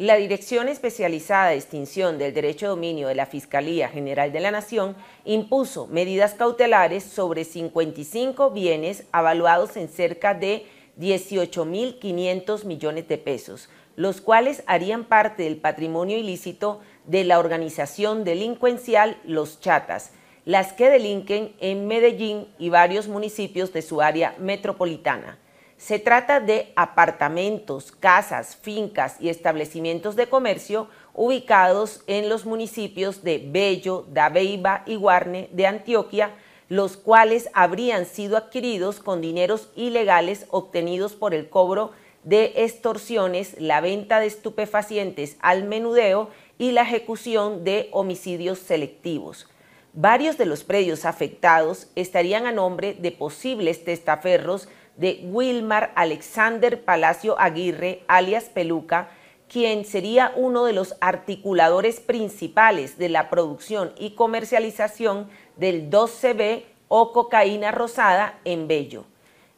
La Dirección Especializada de Extinción del Derecho de Dominio de la Fiscalía General de la Nación impuso medidas cautelares sobre 55 bienes avaluados en cerca de 18.500 millones de pesos, los cuales harían parte del patrimonio ilícito de la organización delincuencial Los Chatas, las que delinquen en Medellín y varios municipios de su área metropolitana. Se trata de apartamentos, casas, fincas y establecimientos de comercio ubicados en los municipios de Bello, Dabeiba y Guarne de Antioquia, los cuales habrían sido adquiridos con dineros ilegales obtenidos por el cobro de extorsiones, la venta de estupefacientes al menudeo y la ejecución de homicidios selectivos. Varios de los predios afectados estarían a nombre de posibles testaferros de Wilmar Alexander Palacio Aguirre, alias Peluca, quien sería uno de los articuladores principales de la producción y comercialización del 12B o cocaína rosada en Bello.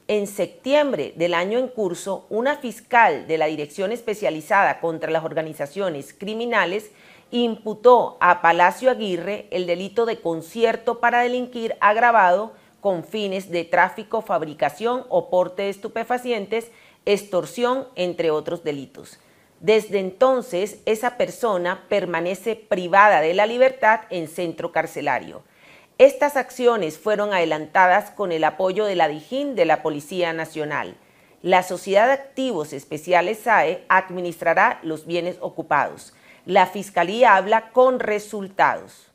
En septiembre del año en curso, una fiscal de la Dirección Especializada contra las Organizaciones Criminales imputó a Palacio Aguirre el delito de concierto para delinquir agravado con fines de tráfico, fabricación o porte de estupefacientes, extorsión, entre otros delitos. Desde entonces, esa persona permanece privada de la libertad en centro carcelario. Estas acciones fueron adelantadas con el apoyo de la DIJÍN de la Policía Nacional. La Sociedad de Activos Especiales SAE administrará los bienes ocupados. La Fiscalía habla con resultados.